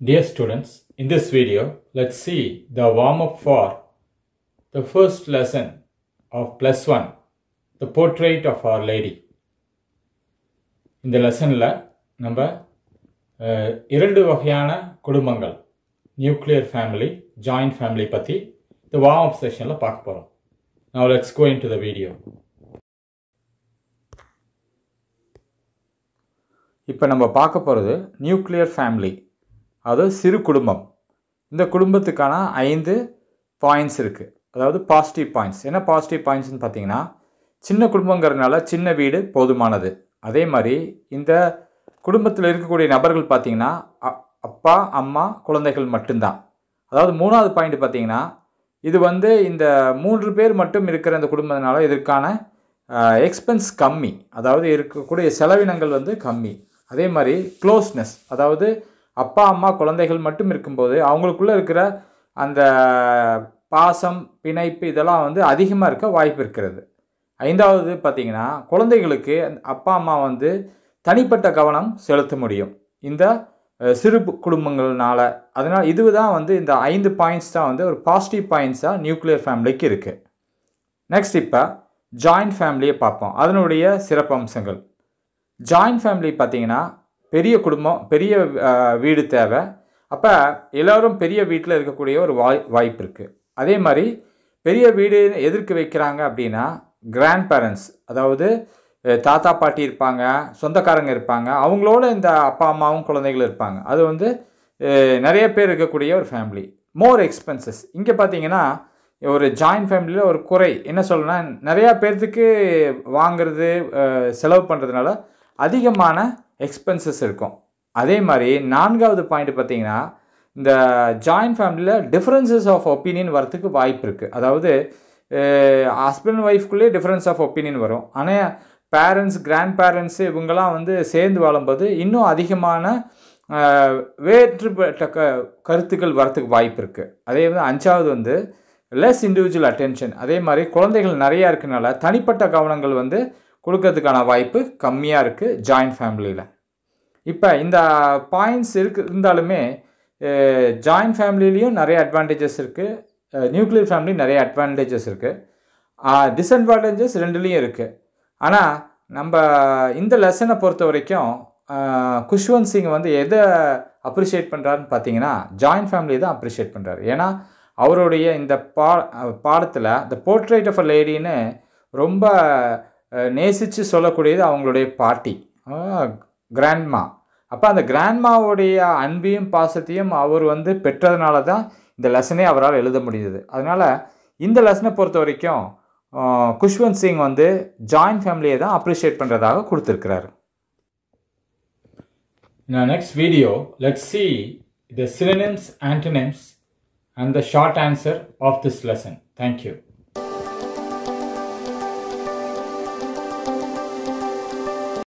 Dear students, in this video, let's see the warm-up for the first lesson of plus one, the portrait of Our Lady. இந்த லெசனில் நம்ம இரண்டு வகையான குடும்பங்கள் nuclear family joint family பற்றி இந்த warm-up அப் செஷனில் பார்க்க போகிறோம் now let's go into the video இப்போ நம்ம பார்க்க போகிறது நியூக்ளியர் ஃபேமிலி அதாவது சிறு குடும்பம் இந்த குடும்பத்துக்கான ஐந்து பாயிண்ட்ஸ் இருக்குது அதாவது பாசிட்டிவ் பாயிண்ட்ஸ் என்ன பாசிட்டிவ் பாயிண்ட்ஸ்னு பார்த்தீங்கன்னா சின்ன குடும்பங்கிறதுனால சின்ன வீடு போதுமானது அதே மாதிரி இந்த குடும்பத்தில் இருக்கக்கூடிய நபர்கள் பார்த்திங்கன்னா அப்பா அம்மா குழந்தைகள் மட்டும்தான் அதாவது மூணாவது பாயிண்ட் பார்த்திங்கன்னா இது வந்து இந்த மூன்று பேர் மட்டும் இருக்கிற இந்த குடும்பத்தினால இதற்கான எக்ஸ்பென்ஸ் கம்மி அதாவது இருக்கக்கூடிய செலவினங்கள் வந்து கம்மி அதே மாதிரி க்ளோஸ்னஸ் அதாவது அப்பா அம்மா குழந்தைகள் மட்டும் இருக்கும்போது அவங்களுக்குள்ளே இருக்கிற அந்த பாசம் பிணைப்பு இதெல்லாம் வந்து அதிகமாக இருக்க வாய்ப்பு இருக்கிறது ஐந்தாவது பார்த்திங்கன்னா குழந்தைகளுக்கு அப்பா அம்மா வந்து தனிப்பட்ட கவனம் செலுத்த முடியும் இந்த சிறு குடும்பங்கள்னால அதனால் இது தான் வந்து இந்த ஐந்து பாயிண்ட்ஸ் தான் வந்து ஒரு பாசிட்டிவ் பாயிண்ட்ஸாக நியூக்ளியர் ஃபேமிலிக்கு இருக்குது நெக்ஸ்ட் இப்போ ஜாயிண்ட் ஃபேமிலியை பார்ப்போம் அதனுடைய சிறப்பம்சங்கள் ஜாயிண்ட் ஃபேமிலி பார்த்திங்கன்னா பெரிய குடும்பம் பெரிய வீடு தேவை அப்போ எல்லோரும் பெரிய வீட்டில் இருக்கக்கூடிய ஒரு வாய் வாய்ப்பு இருக்குது அதே மாதிரி பெரிய வீடு எதிர்க்கு வைக்கிறாங்க அப்படின்னா கிராண்ட் பேரண்ட்ஸ் அதாவது தாத்தா பாட்டி இருப்பாங்க சொந்தக்காரங்க இருப்பாங்க அவங்களோட இந்த அப்பா அம்மாவும் குழந்தைகள் இருப்பாங்க அது வந்து நிறைய பேர் இருக்கக்கூடிய ஒரு ஃபேமிலி மோர் எக்ஸ்பென்சஸ் இங்கே பார்த்தீங்கன்னா ஒரு ஜாயின்ட் ஃபேமிலியில் ஒரு குறை என்ன சொல்லணும்னா நிறையா பேர்த்துக்கு வாங்கிறது செலவு பண்ணுறதுனால அதிகமான எக்ஸ்பென்சஸ் இருக்கும் அதே மாதிரி நான்காவது பாயிண்ட் பார்த்திங்கன்னா இந்த ஜாயின்ட் ஃபேமிலியில் டிஃப்ரென்சஸ் ஆஃப் ஒப்பீனியன் வரத்துக்கு வாய்ப்பு இருக்குது அதாவது ஹஸ்பண்ட் ஒய்ஃப்குள்ளேயே டிஃப்ரென்ஸ் ஆஃப் ஒப்பீனியன் வரும் ஆனால் பேரண்ட்ஸ் கிராண்ட் பேரண்ட்ஸு இவங்கெல்லாம் வந்து சேர்ந்து வாழும்போது இன்னும் அதிகமான வேற்றுப்பட்ட க கருத்துக்கள் வரத்துக்கு வாய்ப்பு இருக்குது அதே வந்து அஞ்சாவது வந்து லெஸ் இண்டிவிஜுவல் அட்டென்ஷன் அதே மாதிரி குழந்தைகள் நிறையா இருக்கனால தனிப்பட்ட கவனங்கள் வந்து கொடுக்கறதுக்கான வாய்ப்பு கம்மியாக இருக்குது ஜாயிண்ட் ஃபேமிலியில் இப்போ இந்த பாயிண்ட்ஸ் இருக்கு இருந்தாலுமே ஜாயிண்ட் ஃபேமிலிலையும் நிறைய அட்வான்டேஜஸ் இருக்குது நியூக்ளியர் ஃபேமிலி நிறைய அட்வான்டேஜஸ் இருக்குது டிஸ்அட்வான்டேஜஸ் ரெண்டுலேயும் இருக்குது ஆனால் நம்ம இந்த லெசனை பொறுத்த வரைக்கும் குஷ்வந்த் சிங் வந்து எதை அப்ரிஷியேட் பண்ணுறாருன்னு பார்த்தீங்கன்னா ஜாயிண்ட் ஃபேமிலி தான் அப்ரிஷியேட் பண்ணுறாரு ஏன்னா அவருடைய இந்த பா பாடத்தில் த போர்ட்ரேட் ஆஃப் அ லேடின்னு ரொம்ப நேசித்து சொல்லக்கூடியது அவங்களுடைய பாட்டி கிராண்ட்மா அப்போ அந்த கிராண்ட்மாவுடைய அன்பையும் பாசத்தையும் அவர் வந்து பெற்றதுனால தான் இந்த லெசனே அவரால் எழுத முடியுது அதனால் இந்த லெசனை பொறுத்த வரைக்கும் குஷ்வந்த் சிங் வந்து ஜாயின்ட் ஃபேமிலியை தான் அப்ரிஷியேட் பண்ணுறதாக கொடுத்துருக்கிறார் நான் next video let see the the synonyms, and the short answer of this lesson lesson.